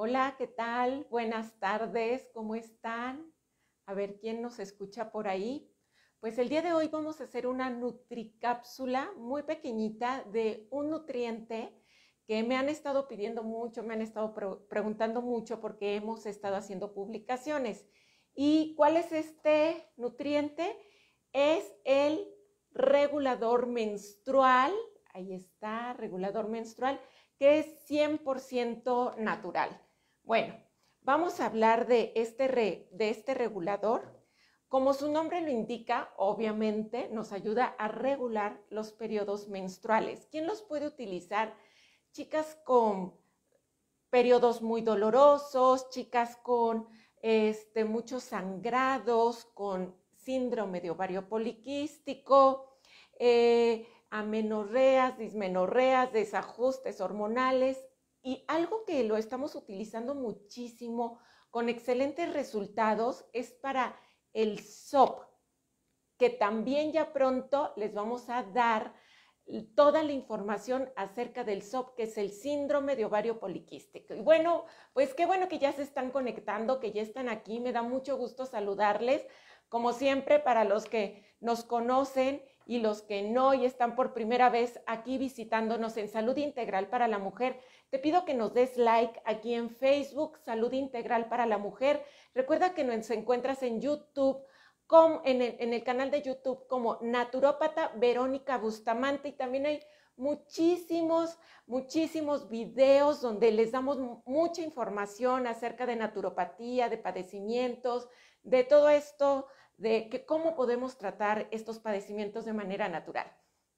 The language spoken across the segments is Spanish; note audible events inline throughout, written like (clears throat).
Hola, ¿qué tal? Buenas tardes, ¿cómo están? A ver quién nos escucha por ahí. Pues el día de hoy vamos a hacer una nutricápsula muy pequeñita de un nutriente que me han estado pidiendo mucho, me han estado preguntando mucho porque hemos estado haciendo publicaciones. ¿Y cuál es este nutriente? Es el regulador menstrual, ahí está, regulador menstrual, que es 100% natural. Bueno, vamos a hablar de este, de este regulador. Como su nombre lo indica, obviamente nos ayuda a regular los periodos menstruales. ¿Quién los puede utilizar? Chicas con periodos muy dolorosos, chicas con este, muchos sangrados, con síndrome de ovario poliquístico, eh, amenorreas, dismenorreas, desajustes hormonales, y algo que lo estamos utilizando muchísimo con excelentes resultados es para el SOP, que también ya pronto les vamos a dar toda la información acerca del SOP, que es el síndrome de ovario poliquístico. Y bueno, pues qué bueno que ya se están conectando, que ya están aquí. Me da mucho gusto saludarles. Como siempre, para los que nos conocen y los que no y están por primera vez aquí visitándonos en Salud Integral para la Mujer, te pido que nos des like aquí en Facebook, Salud Integral para la Mujer. Recuerda que nos encuentras en YouTube. en, el, en el canal de YouTube como Naturópata Verónica Bustamante y también hay muchísimos, muchísimos videos donde les damos mucha información acerca de naturopatía, de padecimientos, de todo esto de cómo podemos tratar estos padecimientos de manera natural.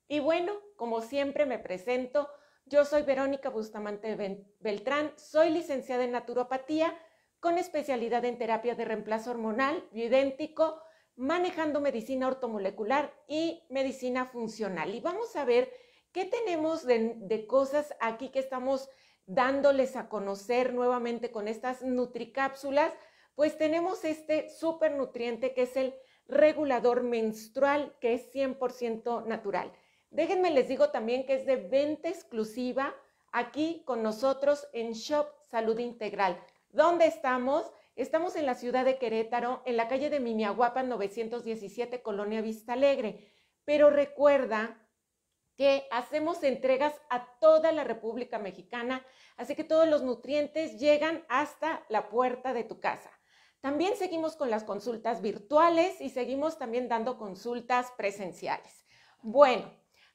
Y bueno, como siempre me presento, yo soy Verónica Bustamante Beltrán, soy licenciada en naturopatía con especialidad en terapia de reemplazo hormonal bioidéntico, manejando medicina ortomolecular y medicina funcional. Y vamos a ver qué tenemos de, de cosas aquí que estamos dándoles a conocer nuevamente con estas nutricápsulas pues tenemos este supernutriente que es el regulador menstrual, que es 100% natural. Déjenme les digo también que es de venta exclusiva aquí con nosotros en Shop Salud Integral. ¿Dónde estamos? Estamos en la ciudad de Querétaro, en la calle de Miniaguapa 917, Colonia Vista Alegre. Pero recuerda que hacemos entregas a toda la República Mexicana, así que todos los nutrientes llegan hasta la puerta de tu casa. También seguimos con las consultas virtuales y seguimos también dando consultas presenciales. Bueno,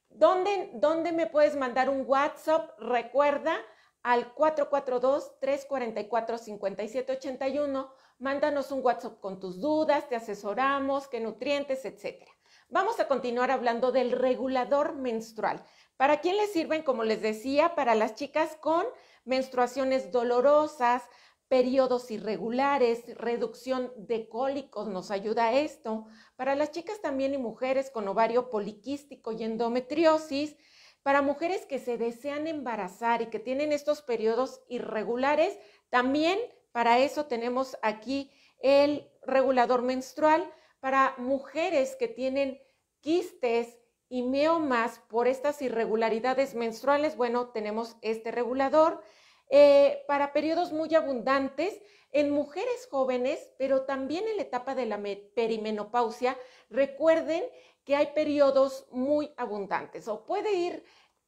¿dónde, me puedes mandar un WhatsApp? Recuerda al 442-344-5781. Mándanos un WhatsApp con tus dudas, te asesoramos, qué nutrientes, etc. Vamos a continuar hablando del regulador menstrual. ¿Para quién le sirven? Como les decía, para las chicas con menstruaciones dolorosas, periodos irregulares, reducción de cólicos, nos ayuda a esto. Para las chicas también y mujeres con ovario poliquístico y endometriosis, para mujeres que se desean embarazar y que tienen estos periodos irregulares, también para eso tenemos aquí el regulador menstrual. Para mujeres que tienen quistes y meomas por estas irregularidades menstruales, bueno, tenemos este regulador. Eh, para periodos muy abundantes en mujeres jóvenes, pero también en la etapa de la perimenopausia. Recuerden que hay periodos muy abundantes o puede ir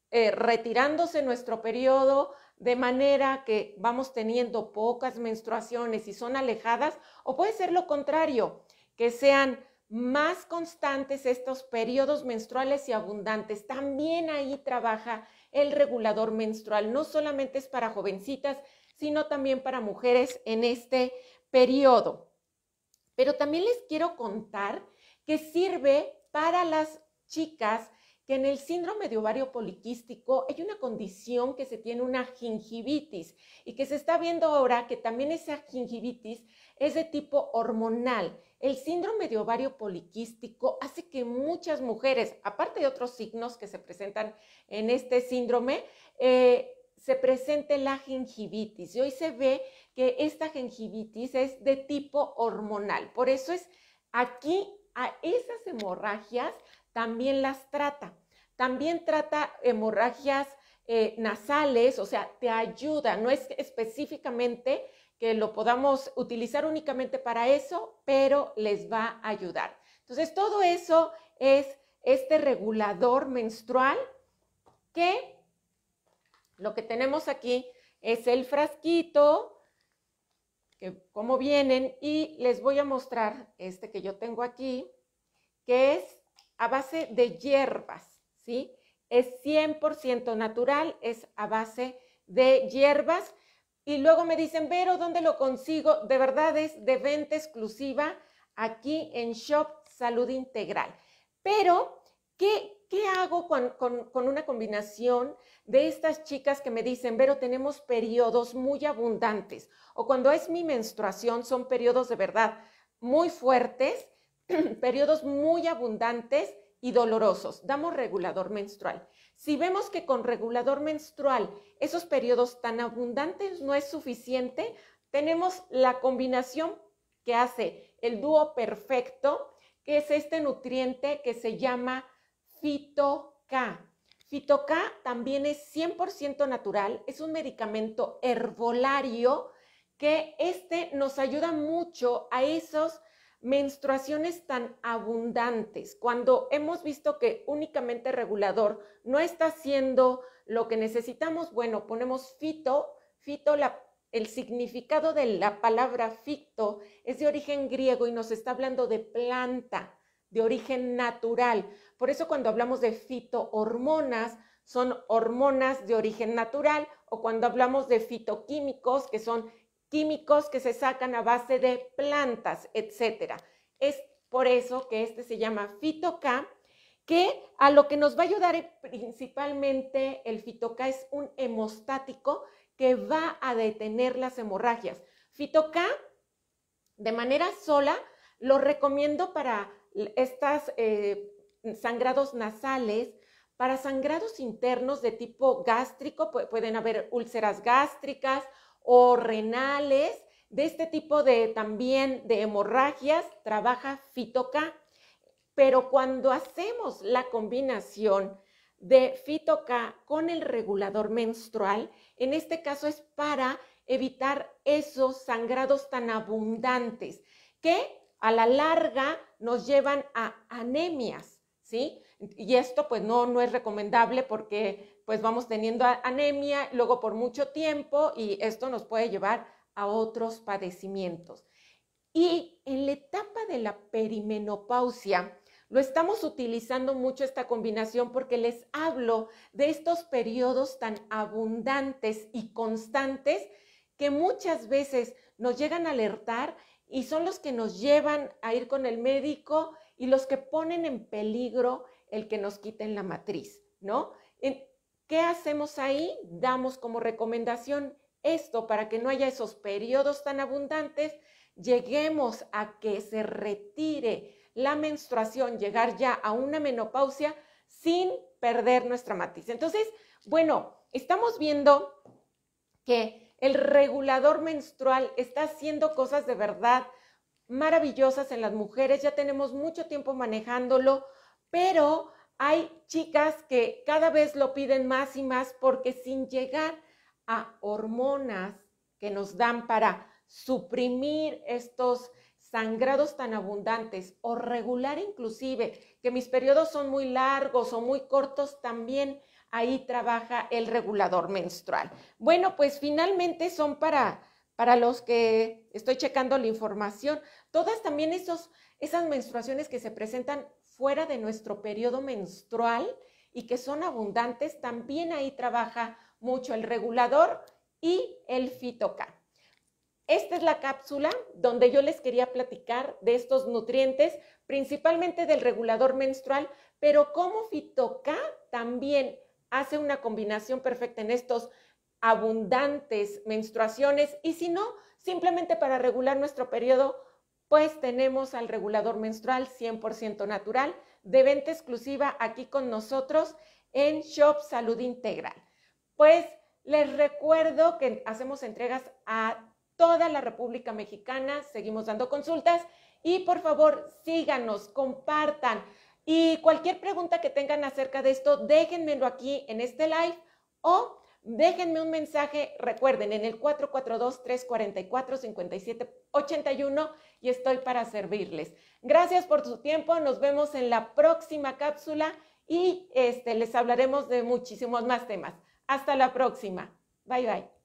eh, retirándose nuestro periodo de manera que vamos teniendo pocas menstruaciones y son alejadas o puede ser lo contrario, que sean más constantes estos periodos menstruales y abundantes. También ahí trabaja el regulador menstrual. No solamente es para jovencitas, sino también para mujeres en este periodo. Pero también les quiero contar que sirve para las chicas que en el síndrome de ovario poliquístico hay una condición que se tiene una gingivitis y que se está viendo ahora que también esa gingivitis es de tipo hormonal. El síndrome de ovario poliquístico hace que muchas mujeres, aparte de otros signos que se presentan en este síndrome, eh, se presente la gingivitis. Y hoy se ve que esta gingivitis es de tipo hormonal. Por eso es aquí a esas hemorragias también las trata. También trata hemorragias eh, nasales, o sea, te ayuda, no es específicamente que lo podamos utilizar únicamente para eso, pero les va a ayudar. Entonces, todo eso es este regulador menstrual que lo que tenemos aquí es el frasquito, que como vienen, y les voy a mostrar este que yo tengo aquí, que es a base de hierbas, ¿sí? Es 100% natural, es a base de hierbas. Y luego me dicen, Vero, ¿dónde lo consigo? De verdad es de venta exclusiva aquí en Shop Salud Integral. Pero, ¿qué, qué hago con, con una combinación de estas chicas que me dicen, Vero, tenemos periodos muy abundantes? O cuando es mi menstruación, son periodos de verdad muy fuertes (clears throat) periodos muy abundantes y dolorosos. Damos regulador menstrual. Si vemos que con regulador menstrual esos periodos tan abundantes no es suficiente, tenemos la combinación que hace el dúo perfecto, que es este nutriente que se llama fito Fito Fitoca también es 100% natural, es un medicamento herbolario que este nos ayuda mucho a esos menstruaciones tan abundantes, cuando hemos visto que únicamente regulador no está haciendo lo que necesitamos, bueno, ponemos fito, fito el significado de la palabra fito es de origen griego y nos está hablando de planta, de origen natural. Por eso cuando hablamos de fitohormonas, son hormonas de origen natural, o cuando hablamos de fitoquímicos, que son químicos que se sacan a base de plantas, etc. Es por eso que este se llama FitoK, que a lo que nos va a ayudar e, principalmente el FitoK es un hemostático que va a detener las hemorragias. FitoK, de manera sola, lo recomiendo para estos eh, sangrados nasales, para sangrados internos de tipo gástrico, pueden haber úlceras gástricas o renales, de este tipo de también de hemorragias, trabaja Fitoca. Pero cuando hacemos la combinación de Fitoca con el regulador menstrual, en este caso es para evitar esos sangrados tan abundantes que a la larga nos llevan a anemias, ¿sí? Y esto pues no, no es recomendable porque pues vamos teniendo anemia, luego por mucho tiempo y esto nos puede llevar a otros padecimientos. Y en la etapa de la perimenopausia, lo estamos utilizando mucho esta combinación porque les hablo de estos periodos tan abundantes y constantes que muchas veces nos llegan a alertar y son los que nos llevan a ir con el médico y los que ponen en peligro el que nos quiten la matriz, ¿no? ¿Qué hacemos ahí? Damos como recomendación esto para que no haya esos periodos tan abundantes, lleguemos a que se retire la menstruación, llegar ya a una menopausia sin perder nuestra matriz. Entonces, bueno, estamos viendo que el regulador menstrual está haciendo cosas de verdad maravillosas en las mujeres, ya tenemos mucho tiempo manejándolo, pero hay chicas que cada vez lo piden más y más porque sin llegar a hormonas que nos dan para suprimir estos sangrados tan abundantes o regular inclusive, que mis periodos son muy largos o muy cortos, también ahí trabaja el regulador menstrual. Bueno, pues finalmente son para, para los que estoy checando la información, todas también esos, esas menstruaciones que se presentan fuera de nuestro periodo menstrual y que son abundantes, también ahí trabaja mucho el regulador y el fitoca. Esta es la cápsula donde yo les quería platicar de estos nutrientes, principalmente del regulador menstrual, pero como fitoca también hace una combinación perfecta en estos abundantes menstruaciones y si no, simplemente para regular nuestro periodo pues tenemos al regulador menstrual 100% natural de venta exclusiva aquí con nosotros en Shop Salud Integral. Pues les recuerdo que hacemos entregas a toda la República Mexicana, seguimos dando consultas y por favor síganos, compartan y cualquier pregunta que tengan acerca de esto, déjenmelo aquí en este live o Déjenme un mensaje, recuerden, en el 442-344-5781 y estoy para servirles. Gracias por su tiempo, nos vemos en la próxima cápsula y este, les hablaremos de muchísimos más temas. Hasta la próxima. Bye bye.